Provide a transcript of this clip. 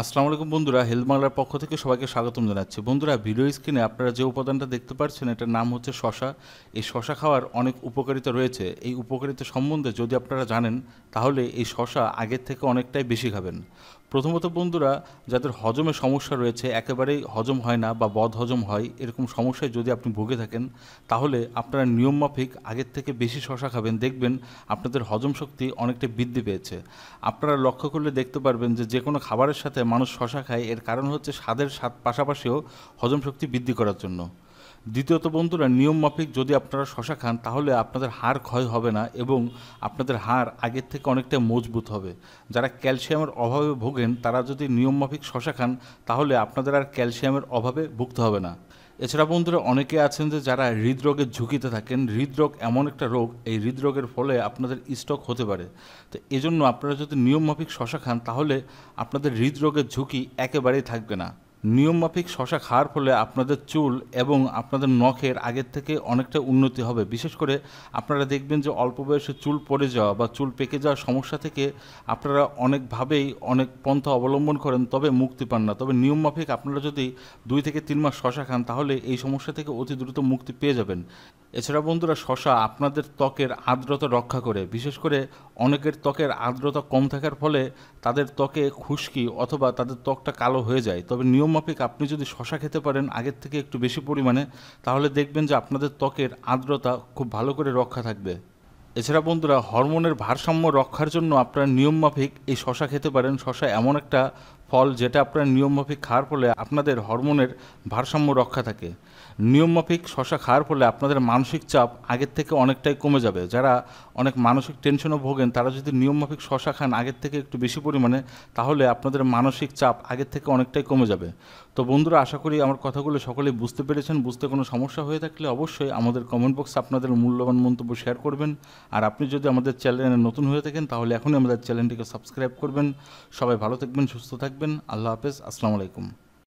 আসসালামু আলাইকুম বন্ধুরা হেলথ বাংলার পক্ষ থেকে সবাইকে স্বাগতম জানাচ্ছি বন্ধুরা ভিডিও স্ক্রিনে আপনারা যে উপাদানটা দেখতে পাচ্ছেন এটার নাম হচ্ছে শশা এই শশা খাওয়ার অনেক উপকারিতা রয়েছে এই উপকারিতা সম্বন্ধে যদি আপনারা জানেন তাহলে এই শশা আগের থেকে অনেকটাই বেশি খাবেন প্রথমত বন্ধুরা যাদের হজমে সমস্যা রয়েছে একেবারেই হজম হয় না বা বদ হজম হয় এরকম সমস্যায় যদি আপনি ভুগে থাকেন তাহলে আপনারা নিয়ম মাফিক আগের থেকে বেশি শশা খাবেন দেখবেন আপনাদের হজম শক্তি অনেকটা বৃদ্ধি পেয়েছে আপনারা লক্ষ্য করলে দেখতে পারবেন যে যে কোনো খাবারের সাথে অবস্থায় মানুষ শশা খায় এর কারণ হচ্ছে স্বাদের স্বাদ পাশাপাশিও হজম শক্তি বৃদ্ধি করার জন্য দ্বিতীয়ত বন্ধুরা নিয়ম মাফিক যদি আপনারা শশা খান তাহলে আপনাদের হাড় ক্ষয় হবে না এবং আপনাদের হাড় আগের থেকে অনেকটা মজবুত হবে যারা ক্যালসিয়ামের অভাবে ভোগেন তারা যদি নিয়ম মাফিক শশা খান তাহলে আপনাদের আর ক্যালসিয়ামের অভাবে ভুগতে হবে না এছাড়া বন্ধুরা অনেকে আছেন যে যারা হৃদরোগের ঝুঁকিতে থাকেন হৃদরোগ এমন একটা রোগ এই হৃদরোগের ফলে আপনাদের স্ট্রোক হতে পারে তো এজন্য আপনারা যদি নিয়মমাফিক শশা খান তাহলে আপনাদের হৃদরোগের ঝুঁকি একেবারেই থাকবে না নিয়মমাফিক শশা খাওয়ার ফলে আপনাদের চুল এবং আপনাদের নখের আগের থেকে অনেকটা উন্নতি হবে বিশেষ করে আপনারা দেখবেন যে অল্প বয়সে চুল পড়ে যাওয়া বা চুল পেকে যাওয়ার সমস্যা থেকে আপনারা অনেকভাবেই অনেক পন্থা অবলম্বন করেন তবে মুক্তি পান না তবে নিয়মমাফিক আপনারা যদি দুই থেকে তিন মাস শশা খান তাহলে এই সমস্যা থেকে অতি দ্রুত মুক্তি পেয়ে যাবেন এছাড়া বন্ধুরা শশা আপনাদের ত্বকের আর্দ্রতা রক্ষা করে বিশেষ করে অনেকের ত্বকের আর্দ্রতা কম থাকার ফলে তাদের ত্বকে খুশকি অথবা তাদের ত্বকটা কালো হয়ে যায় তবে নিয়মমাফিক আপনি যদি শশা খেতে পারেন আগের থেকে একটু বেশি পরিমাণে তাহলে দেখবেন যে আপনাদের ত্বকের আর্দ্রতা খুব ভালো করে রক্ষা থাকবে এছাড়া বন্ধুরা হরমোনের ভারসাম্য রক্ষার জন্য আপনারা নিয়মমাফিক এই শশা খেতে পারেন শশা এমন একটা ফল যেটা আপনারা নিয়মমাফিক খাওয়ার ফলে আপনাদের হরমোনের ভারসাম্য রক্ষা থাকে নিয়মমাফিক শশা খাওয়ার ফলে আপনাদের মানসিক চাপ আগের থেকে অনেকটাই কমে যাবে যারা অনেক মানসিক টেনশনও ভোগেন তারা যদি নিয়মমাফিক শশা খান আগের থেকে একটু বেশি পরিমাণে তাহলে আপনাদের মানসিক চাপ আগের থেকে অনেকটাই কমে যাবে তো বন্ধুরা আশা করি আমার কথাগুলো সকলেই বুঝতে পেরেছেন বুঝতে কোনো সমস্যা হয়ে থাকলে অবশ্যই আমাদের কমেন্ট বক্সে আপনাদের মূল্যবান মন্তব্য শেয়ার করবেন আর আপনি যদি আমাদের চ্যানেলে নতুন হয়ে থাকেন তাহলে এখনই আমাদের চ্যানেলটিকে সাবস্ক্রাইব করবেন সবাই ভালো থাকবেন সুস্থ থাকবেন থাকবেন আল্লাহ হাফেজ আসসালামু আলাইকুম